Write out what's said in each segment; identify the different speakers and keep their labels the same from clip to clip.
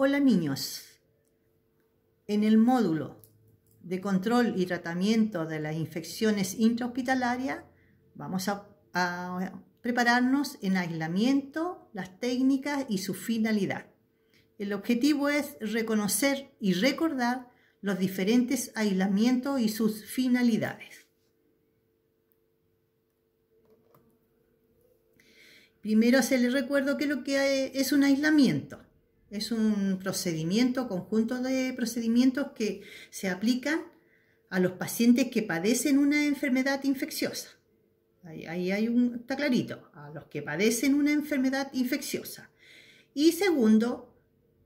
Speaker 1: Hola niños. En el módulo de control y tratamiento de las infecciones intrahospitalarias vamos a, prepararnos en aislamiento, las técnicas y su finalidad. El objetivo es reconocer y recordar los diferentes aislamientos y sus finalidades. Primero se les recuerdo que lo que es un aislamiento es un procedimiento, conjunto de procedimientos que se aplican a los pacientes que padecen una enfermedad infecciosa. Ahí, hay un, está clarito, a los que padecen una enfermedad infecciosa. Y segundo,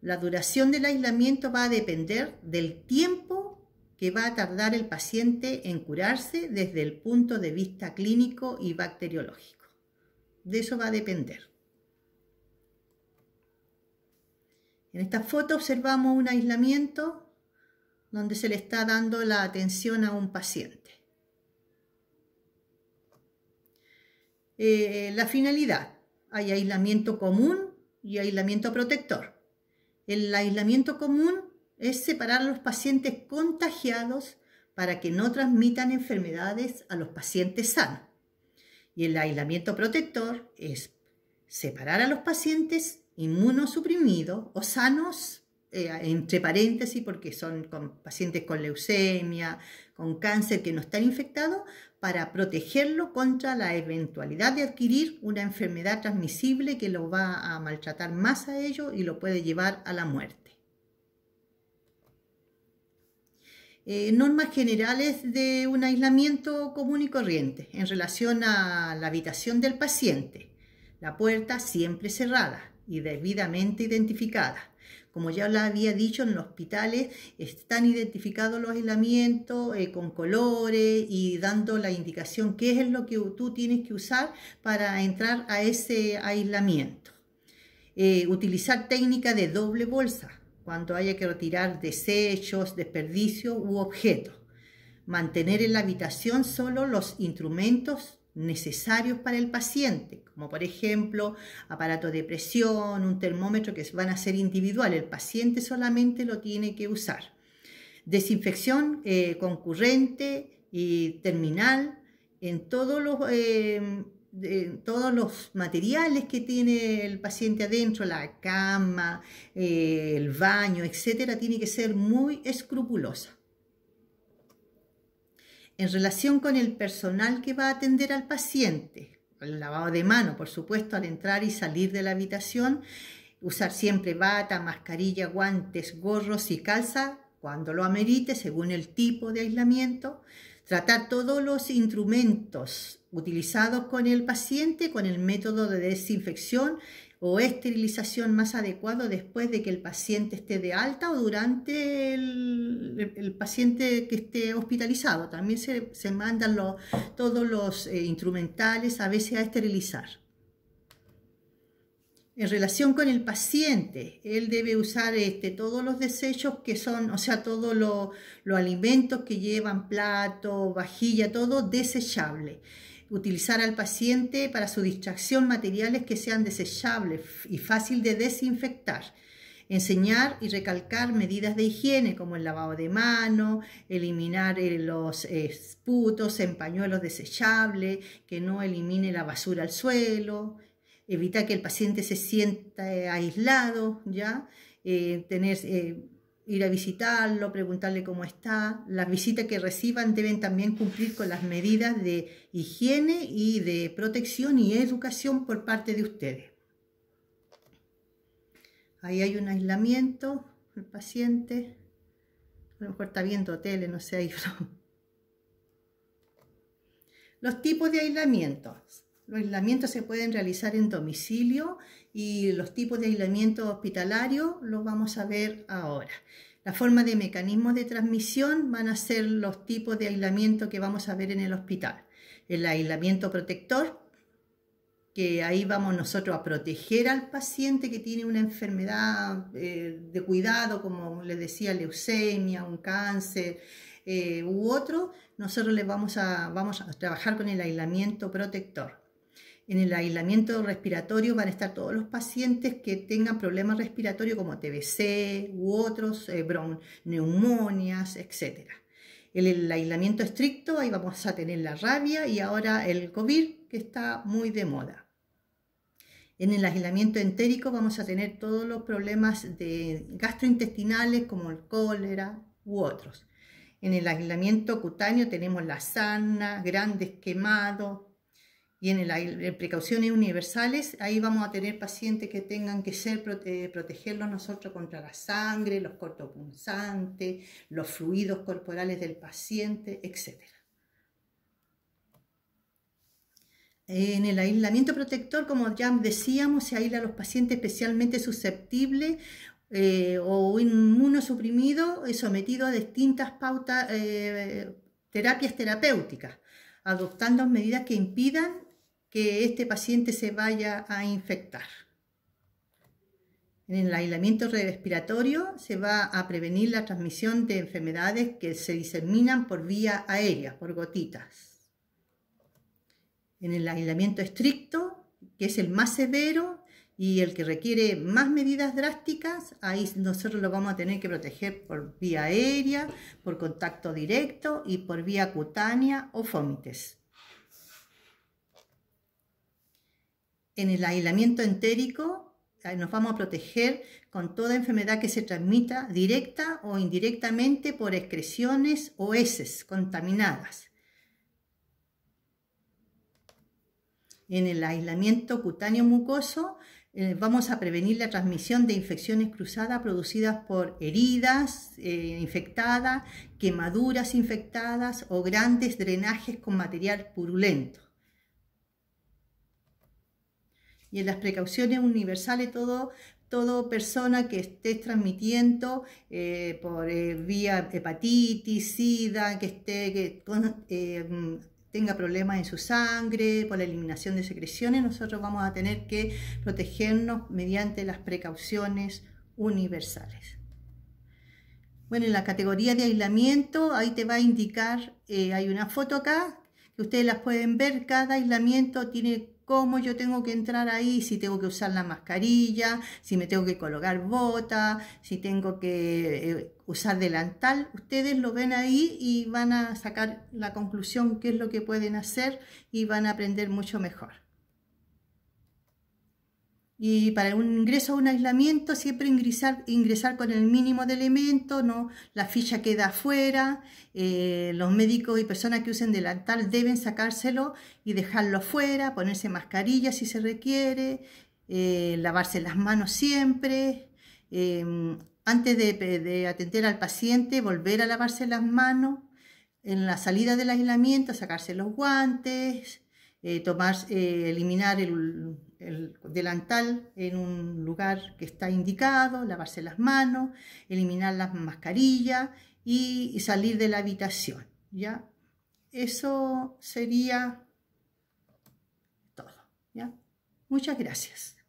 Speaker 1: la duración del aislamiento va a depender del tiempo que va a tardar el paciente en curarse desde el punto de vista clínico y bacteriológico. De eso va a depender. En esta foto observamos un aislamiento donde se le está dando la atención a un paciente. Eh, la finalidad, hay aislamiento común y aislamiento protector. El aislamiento común es separar a los pacientes contagiados para que no transmitan enfermedades a los pacientes sanos. Y el aislamiento protector es separar a los pacientes inmunosuprimidos o sanos, eh, entre paréntesis, porque son pacientes con leucemia, con cáncer que no están infectados, para protegerlo contra la eventualidad de adquirir una enfermedad transmisible que lo va a maltratar más a ello y lo puede llevar a la muerte. Eh, normas generales de un aislamiento común y corriente en relación a la habitación del paciente. La puerta siempre cerrada, y debidamente identificada. Como ya la había dicho, en los hospitales están identificados los aislamientos eh, con colores y dando la indicación qué es lo que tú tienes que usar para entrar a ese aislamiento. Eh, utilizar técnica de doble bolsa cuando haya que retirar desechos, desperdicios u objetos. Mantener en la habitación solo los instrumentos necesarios para el paciente, como por ejemplo aparato de presión, un termómetro que van a ser individual, el paciente solamente lo tiene que usar. Desinfección eh, concurrente y terminal en todos los, em, todos los materiales que tiene el paciente adentro, la cama, eh, el baño, etcétera, tiene que ser muy escrupulosa en relación con el personal que va a atender al paciente, el lavado de mano, por supuesto, al entrar y salir de la habitación, usar siempre bata, mascarilla, guantes, gorros y calza cuando lo amerite, según el tipo de aislamiento, tratar todos los instrumentos utilizados con el paciente con el método de desinfección o esterilización más adecuado después de que el paciente esté de alta o durante el, paciente que esté hospitalizado. También se, mandan todos los eh, instrumentales a veces a esterilizar. En relación con el paciente, él debe usar este, todos los desechos que son, o sea, todos los, los alimentos que llevan plato, vajilla, todo desechable utilizar al paciente para su distracción materiales que sean desechables y fácil de desinfectar. Enseñar y recalcar medidas de higiene como el lavado de mano, eliminar eh, los esputos en pañuelos desechables, que no elimine la basura al suelo, evitar que el paciente se sienta eh, aislado, ¿ya? Eh, tener ir a visitarlo, preguntarle cómo está. Las visitas que reciban deben también cumplir con las medidas de higiene y de protección y educación por parte de ustedes. Ahí hay un aislamiento, el paciente. A lo mejor está viendo tele, no sé, ahí. Los tipos de aislamientos. Los aislamientos se pueden realizar en domicilio y los tipos de aislamiento hospitalario los vamos a ver ahora. La forma de mecanismos de transmisión van a ser los tipos de aislamiento que vamos a ver en el hospital. El aislamiento protector, que ahí vamos nosotros a proteger al paciente que tiene una enfermedad eh, de cuidado, como les decía, leucemia, un cáncer eh, u otro, nosotros les vamos a trabajar con el aislamiento protector en el aislamiento respiratorio van a estar todos los pacientes que tengan problemas respiratorios como TBC u otros, eh, neumonias, etc. En el, aislamiento estricto, ahí vamos a tener la rabia y ahora el COVID, que está muy de moda. En el aislamiento entérico vamos a tener todos los problemas de gastrointestinales como el cólera u otros. En el aislamiento cutáneo tenemos la sarna, grandes quemados, y en, precauciones universales, ahí vamos a tener pacientes que tengan que ser eh, protegerlos nosotros contra la sangre, los cortopunzantes, los fluidos corporales del paciente, etc. En el aislamiento protector, como ya decíamos, se aísla a los pacientes especialmente susceptibles eh, o inmunosuprimidos sometidos a distintas pautas, eh, terapias terapéuticas adoptando medidas que impidan que este paciente se vaya a infectar. En el aislamiento respiratorio se va a prevenir la transmisión de enfermedades que se diseminan por vía aérea, por gotitas. En el aislamiento estricto, que es el más severo y el que requiere más medidas drásticas, ahí nosotros lo vamos a tener que proteger por vía aérea, por contacto directo y por vía cutánea o fómites. en el aislamiento entérico nos vamos a proteger con toda enfermedad que se transmita directa o indirectamente por excreciones o heces contaminadas. En el aislamiento cutáneo mucoso eh, vamos a prevenir la transmisión de infecciones cruzadas producidas por heridas eh, infectadas, quemaduras infectadas o grandes drenajes con material purulento y en las precauciones universales todo toda persona que esté transmitiendo eh, por eh, vía hepatitis, sida, que esté que eh, tenga problemas en su sangre, por la eliminación de secreciones, nosotros vamos a tener que protegernos mediante las precauciones universales. Bueno, en la categoría de aislamiento, ahí te va a indicar, hay una foto acá, que ustedes las pueden ver, cada aislamiento tiene cómo yo tengo que entrar ahí, si tengo que usar la mascarilla, si me tengo que colocar bota, si tengo que eh, usar delantal. Ustedes lo ven ahí y van a sacar la conclusión qué es lo que pueden hacer y van a aprender mucho mejor. Y para un ingreso a un aislamiento siempre ingresar, ingresar con el mínimo de elementos, ¿no? la ficha queda afuera, eh, los médicos y personas que usen delantal deben sacárselo y dejarlo fuera, ponerse mascarilla si se requiere, eh, lavarse las manos siempre, em, antes de, atender al paciente volver a lavarse las manos, en la salida del aislamiento sacarse los guantes, eh, tomar, eliminar el, el delantal en un lugar que está indicado, lavarse las manos, eliminar las mascarillas y, salir de la habitación. ¿ya? Eso sería todo. Muchas gracias.